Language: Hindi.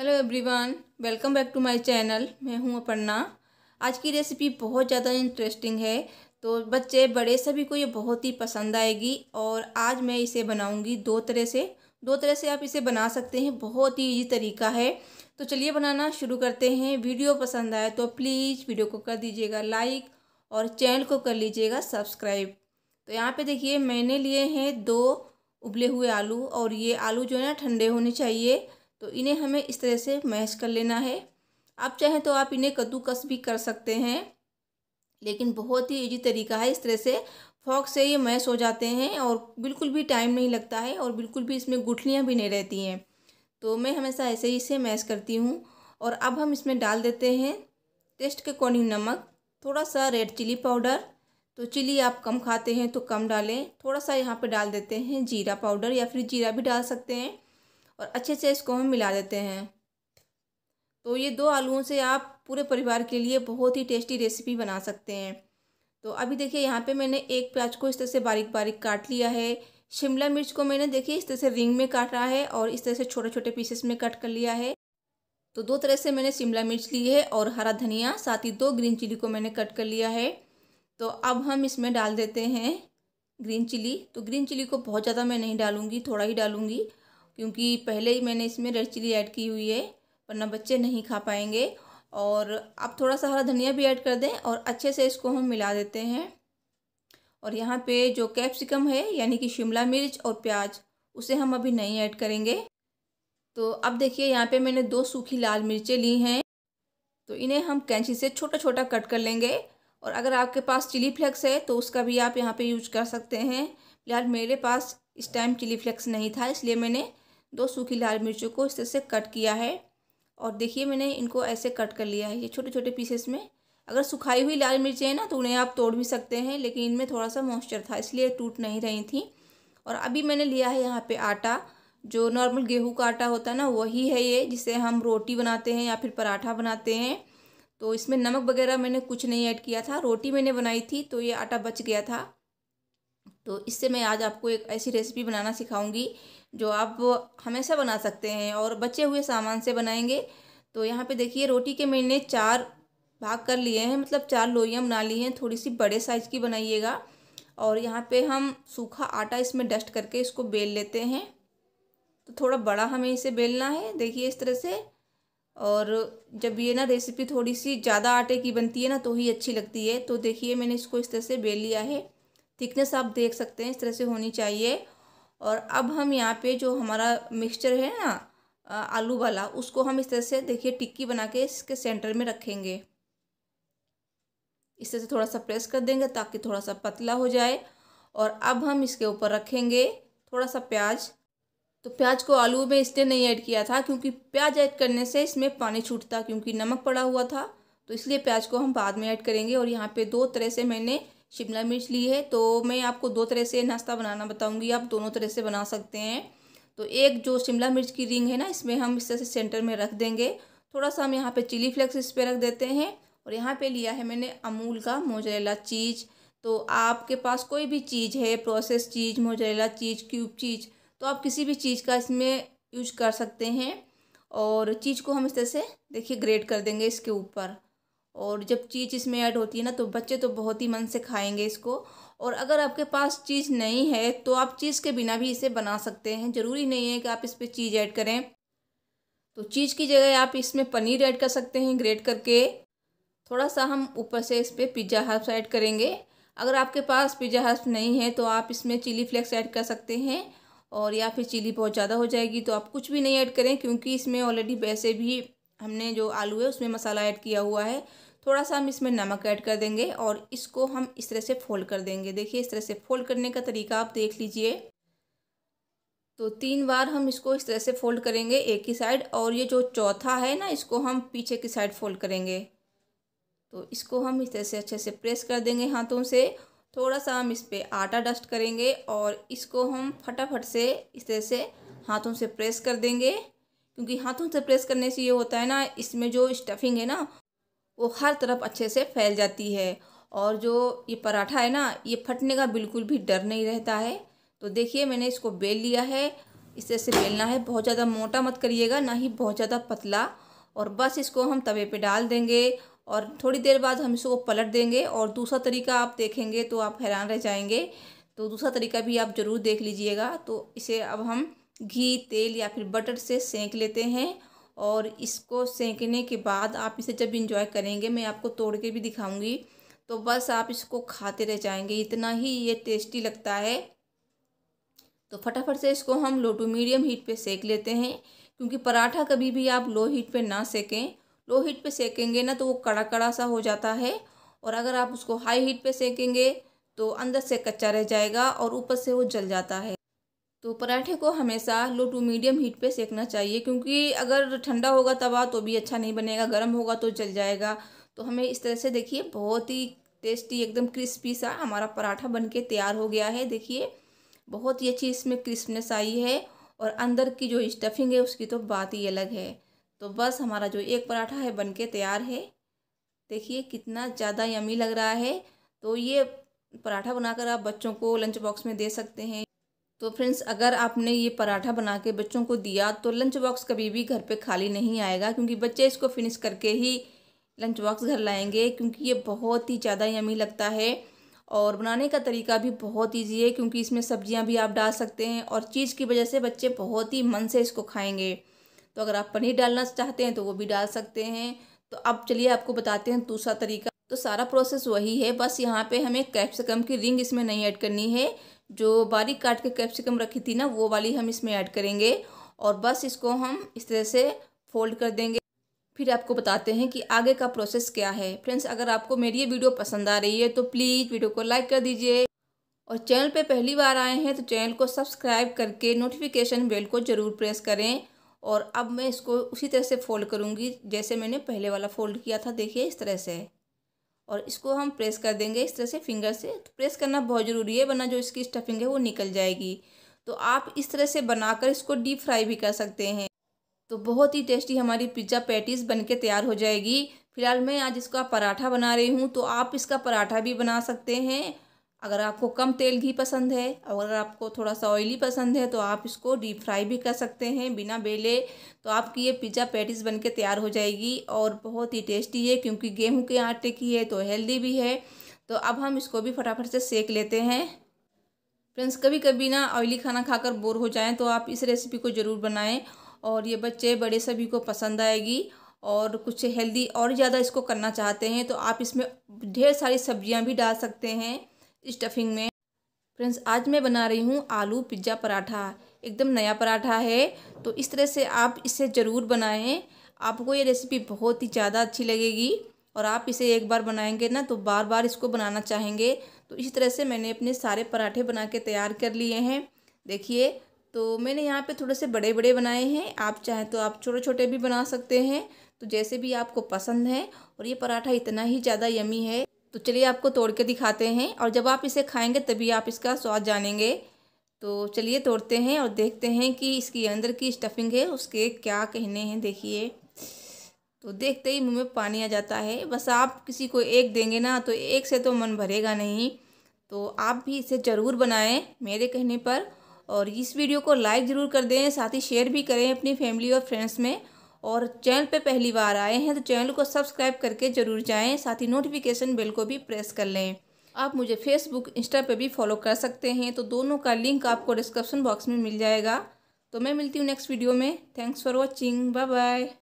hello everyone welcome back to my channel मैं हूं अपर्णा आज की रेसिपी बहुत ज़्यादा इंटरेस्टिंग है तो बच्चे बड़े सभी को ये बहुत ही पसंद आएगी और आज मैं इसे बनाऊंगी दो तरह से दो तरह से आप इसे बना सकते हैं बहुत ही ईजी तरीका है तो चलिए बनाना शुरू करते हैं वीडियो पसंद आए तो प्लीज़ वीडियो को कर दीजिएगा लाइक और चैनल को कर लीजिएगा सब्सक्राइब तो यहाँ पर देखिए मैंने लिए हैं दो उबले हुए आलू और ये आलू जो है ना ठंडे होने चाहिए तो इन्हें हमें इस तरह से मैश कर लेना है आप चाहें तो आप इन्हें कद्दूकस भी कर सकते हैं लेकिन बहुत ही ईजी तरीका है इस तरह से फॉक से ये मैश हो जाते हैं और बिल्कुल भी टाइम नहीं लगता है और बिल्कुल भी इसमें गुठलियाँ भी नहीं रहती हैं तो मैं हमेशा ऐसे ही इसे मैश करती हूँ और अब हम इसमें डाल देते हैं टेस्ट के अकॉर्डिंग नमक थोड़ा सा रेड चिली पाउडर तो चिली आप कम खाते हैं तो कम डालें थोड़ा सा यहाँ पे डाल देते हैं जीरा पाउडर या फिर जीरा भी डाल सकते हैं और अच्छे से इसको हम मिला देते हैं तो ये दो आलूओं से आप पूरे परिवार के लिए बहुत ही टेस्टी रेसिपी बना सकते हैं तो अभी देखिए यहाँ पे मैंने एक प्याज को इस तरह से बारीक बारीक काट लिया है शिमला मिर्च को मैंने देखिए इस तरह से रिंग में काट रहा है और इस तरह से छोटे छोटे पीसेस में कट कर लिया है तो दो तरह से मैंने शिमला मिर्च ली है और हरा धनिया साथ ही दो ग्रीन चिली को मैंने कट कर लिया है तो अब हम इसमें डाल देते हैं ग्रीन चिली तो ग्रीन चिली को बहुत ज़्यादा मैं नहीं डालूँगी थोड़ा ही डालूँगी क्योंकि पहले ही मैंने इसमें रेड चिली ऐड की हुई है वरना बच्चे नहीं खा पाएंगे और आप थोड़ा सा हरा धनिया भी ऐड कर दें और अच्छे से इसको हम मिला देते हैं और यहाँ पे जो कैप्सिकम है यानी कि शिमला मिर्च और प्याज उसे हम अभी नहीं ऐड करेंगे तो अब देखिए यहाँ पे मैंने दो सूखी लाल मिर्चें ली हैं तो इन्हें हम कैंची से छोटा छोटा कट कर लेंगे और अगर आपके पास चिली फ्लेक्स है तो उसका भी आप यहाँ पे यूज कर सकते हैं फिलहाल मेरे पास इस टाइम चिली फ्लेक्स नहीं था इसलिए मैंने दो सूखी लाल मिर्चों को इस तरह से कट किया है और देखिए मैंने इनको ऐसे कट कर लिया है ये छोटे छोटे पीसेस में अगर सुखाई हुई लाल मिर्चें हैं ना तो उन्हें आप तोड़ भी सकते हैं लेकिन इनमें थोड़ा सा मॉइस्चर था इसलिए टूट नहीं रही थी और अभी मैंने लिया है यहाँ पे आटा जो नॉर्मल गेहूं का आटा होता है ना वही है ये जिसे हम रोटी बनाते हैं या फिर पराठा बनाते हैं तो इसमें नमक वगैरह मैंने कुछ नहीं ऐड किया था रोटी मैंने बनाई थी तो ये आटा बच गया था तो इससे मैं आज आपको एक ऐसी रेसिपी बनाना सिखाऊंगी जो आप हमेशा बना सकते हैं और बचे हुए सामान से बनाएंगे तो यहाँ पे देखिए रोटी के मैंने चार भाग कर लिए हैं मतलब चार लोइयाँ बना ली हैं थोड़ी सी बड़े साइज़ की बनाइएगा और यहाँ पे हम सूखा आटा इसमें डस्ट करके इसको बेल लेते हैं तो थोड़ा बड़ा हमें इसे बेलना है देखिए इस तरह से और जब ये ना रेसिपी थोड़ी सी ज़्यादा आटे की बनती है ना तो ही अच्छी लगती है तो देखिए मैंने इसको इस तरह से बेल लिया है थिकनेस आप देख सकते हैं इस तरह से होनी चाहिए और अब हम यहाँ पे जो हमारा मिक्सचर है ना आलू वाला उसको हम इस तरह से देखिए टिक्की बना के इसके सेंटर में रखेंगे इस तरह से थोड़ा सा प्रेस कर देंगे ताकि थोड़ा सा पतला हो जाए और अब हम इसके ऊपर रखेंगे थोड़ा सा प्याज तो प्याज को आलू में इसलिए नहीं ऐड किया था क्योंकि प्याज ऐड करने से इसमें पानी छूटता क्योंकि नमक पड़ा हुआ था तो इसलिए प्याज को हम बाद में ऐड करेंगे और यहाँ पे दो तरह से मैंने शिमला मिर्च ली है तो मैं आपको दो तरह से नाश्ता बनाना बताऊँगी आप दोनों तरह से बना सकते हैं तो एक जो शिमला मिर्च की रिंग है ना इसमें हम इस तरह से सेंटर में रख देंगे थोड़ा सा हम यहाँ पे चिली फ्लेक्स इस पर रख देते हैं और यहाँ पे लिया है मैंने अमूल का मोजरेला चीज़ तो आपके पास कोई भी चीज़ है process cheese mozzarella cheese cube cheese तो आप किसी भी चीज़ का इसमें यूज कर सकते हैं और चीज़ को हम इस तरह से देखिए ग्रेट कर देंगे इसके ऊपर और जब चीज़ इसमें ऐड होती है ना तो बच्चे तो बहुत ही मन से खाएंगे इसको और अगर आपके पास चीज़ नहीं है तो आप चीज़ के बिना भी इसे बना सकते हैं ज़रूरी नहीं है कि आप इस पर चीज़ ऐड करें तो चीज़ की जगह आप इसमें पनीर ऐड कर सकते हैं ग्रेट करके थोड़ा सा हम ऊपर से इस पर पिज़्ज़ा हर्फ ऐड करेंगे अगर आपके पास पिज़्ज़ा हर्फ नहीं है तो आप इसमें चिली फ्लेक्स ऐड कर सकते हैं और या फिर चिली बहुत ज़्यादा हो जाएगी तो आप कुछ भी नहीं ऐड करें क्योंकि इसमें ऑलरेडी वैसे भी हमने जो आलू है उसमें मसाला ऐड किया हुआ है थोड़ा सा हम इसमें नमक ऐड कर देंगे और इसको हम इस तरह से फोल्ड कर देंगे देखिए इस तरह से फोल्ड करने का तरीका आप देख लीजिए तो तीन बार हम इसको इस तरह से फोल्ड करेंगे एक ही साइड और ये जो चौथा है ना इसको हम पीछे की साइड फोल्ड करेंगे तो इसको हम इस तरह से अच्छे से प्रेस कर देंगे हाथों से थोड़ा सा हम इस पर आटा डस्ट करेंगे और इसको हम फटाफट से इस तरह से हाथों से प्रेस कर देंगे क्योंकि हाथों से प्रेस करने से ये होता है ना इसमें जो स्टफिंग है ना वो हर तरफ अच्छे से फैल जाती है और जो ये पराठा है ना ये फटने का बिल्कुल भी डर नहीं रहता है तो देखिए मैंने इसको बेल लिया है इसे से बेलना है बहुत ज़्यादा मोटा मत करिएगा ना ही बहुत ज़्यादा पतला और बस इसको हम तवे पे डाल देंगे और थोड़ी देर बाद हम इसको पलट देंगे और दूसरा तरीका आप देखेंगे तो आप हैरान रह जाएंगे तो दूसरा तरीका भी आप ज़रूर देख लीजिएगा तो इसे अब हम घी तेल या फिर बटर से सेंक लेते हैं और इसको सेंकने के बाद आप इसे जब इंजॉय करेंगे मैं आपको तोड़ के भी दिखाऊंगी तो बस आप इसको खाते रह जाएंगे इतना ही ये टेस्टी लगता है तो फटाफट से इसको हम लो टू मीडियम हीट पे सेक लेते हैं क्योंकि पराठा कभी भी आप लो हीट पे ना सेकें लो हीट पे सेकेंगे ना तो वो कड़ा कड़ा सा हो जाता है और अगर आप उसको हाई हीट पर सेकेंगे तो अंदर से कच्चा रह जाएगा और ऊपर से वो जल जाता है तो पराठे को हमेशा लो टू मीडियम हीट पे सेकना चाहिए क्योंकि अगर ठंडा होगा तवा तो भी अच्छा नहीं बनेगा गर्म होगा तो जल जाएगा तो हमें इस तरह से देखिए बहुत ही टेस्टी एकदम क्रिस्पी सा हमारा पराठा बन के तैयार हो गया है देखिए बहुत ही अच्छी इसमें क्रिस्पनेस आई है और अंदर की जो स्टफिंग है उसकी तो बात ही अलग है तो बस हमारा जो एक पराठा है बन के तैयार है देखिए कितना ज़्यादा यमी लग रहा है तो ये पराठा बनाकर आप बच्चों को लंच बॉक्स में दे सकते हैं तो फ्रेंड्स अगर आपने ये पराठा बना के बच्चों को दिया तो लंच बॉक्स कभी भी घर पे खाली नहीं आएगा क्योंकि बच्चे इसको फिनिश करके ही लंच बॉक्स घर लाएंगे क्योंकि ये बहुत ही ज़्यादा यमी लगता है और बनाने का तरीका भी बहुत ईजी है क्योंकि इसमें सब्जियां भी आप डाल सकते हैं और चीज़ की वजह से बच्चे बहुत ही मन से इसको खाएँगे तो अगर आप पनीर डालना चाहते हैं तो वो भी डाल सकते हैं तो अब चलिए आपको बताते हैं दूसरा तरीका तो सारा प्रोसेस वही है बस यहाँ पे हमें कैप्सिकम की रिंग इसमें नहीं ऐड करनी है जो बारीक काट के कैप्सिकम रखी थी ना वो वाली हम इसमें ऐड करेंगे और बस इसको हम इस तरह से फोल्ड कर देंगे फिर आपको बताते हैं कि आगे का प्रोसेस क्या है फ्रेंड्स अगर आपको मेरी ये वीडियो पसंद आ रही है तो प्लीज़ वीडियो को लाइक कर दीजिए और चैनल पे पहली बार आए हैं तो चैनल को सब्सक्राइब करके नोटिफिकेशन बेल को ज़रूर प्रेस करें और अब मैं इसको उसी तरह से फोल्ड करूँगी जैसे मैंने पहले वाला फोल्ड किया था देखिए इस तरह से और इसको हम प्रेस कर देंगे इस तरह से फिंगर से तो प्रेस करना बहुत ज़रूरी है वरना जो इसकी स्टफिंग है वो निकल जाएगी तो आप इस तरह से बनाकर इसको डीप फ्राई भी कर सकते हैं तो बहुत ही टेस्टी हमारी पिज्ज़ा पैटीज़ बनके तैयार हो जाएगी फिलहाल मैं आज इसका पराठा बना रही हूँ तो आप इसका पराठा भी बना सकते हैं अगर आपको कम तेल घी पसंद है अगर आपको थोड़ा सा ऑयली पसंद है तो आप इसको डीप फ्राई भी कर सकते हैं बिना बेले तो आपकी ये पिज़्ज़ा पैटिस बन के तैयार हो जाएगी और बहुत ही टेस्टी है क्योंकि गेहूं के आटे की है तो हेल्दी भी है तो अब हम इसको भी फटाफट से सेक लेते हैं फ्रेंड्स कभी कभी ना ऑयली खाना खाकर बोर हो जाएँ तो आप इस रेसिपी को ज़रूर बनाएँ और ये बच्चे बड़े सभी को पसंद आएगी और कुछ हेल्दी और ज़्यादा इसको करना चाहते हैं तो आप इसमें ढेर सारी सब्ज़ियाँ भी डाल सकते हैं स्टफिंग में फ्रेंड्स आज मैं बना रही हूँ आलू पिज्ज़ा पराठा एकदम नया पराठा है तो इस तरह से आप इसे ज़रूर बनाएं आपको ये रेसिपी बहुत ही ज़्यादा अच्छी लगेगी और आप इसे एक बार बनाएंगे ना तो बार बार इसको बनाना चाहेंगे तो इस तरह से मैंने अपने सारे पराठे बना के तैयार कर लिए हैं देखिए तो मैंने यहाँ पे थोड़े से बड़े बड़े बनाए हैं आप चाहें तो आप छोटे छोटे भी बना सकते हैं तो जैसे भी आपको पसंद है और ये पराठा इतना ही ज़्यादा यमी है तो चलिए आपको तोड़ के दिखाते हैं और जब आप इसे खाएंगे तभी आप इसका स्वाद जानेंगे तो चलिए तोड़ते हैं और देखते हैं कि इसकी अंदर की स्टफिंग है उसके क्या कहने हैं देखिए तो देखते ही मुंह में पानी आ जाता है बस आप किसी को एक देंगे ना तो एक से तो मन भरेगा नहीं तो आप भी इसे ज़रूर बनाएं मेरे कहने पर और इस वीडियो को लाइक ज़रूर कर दें साथ ही शेयर भी करें अपनी फैमिली और फ्रेंड्स में और चैनल पे पहली बार आए हैं तो चैनल को सब्सक्राइब करके ज़रूर जाएं साथ ही नोटिफिकेशन बेल को भी प्रेस कर लें आप मुझे फेसबुक इंस्टा पे भी फॉलो कर सकते हैं तो दोनों का लिंक आपको डिस्क्रिप्शन बॉक्स में मिल जाएगा तो मैं मिलती हूँ नेक्स्ट वीडियो में thanks for watching bye bye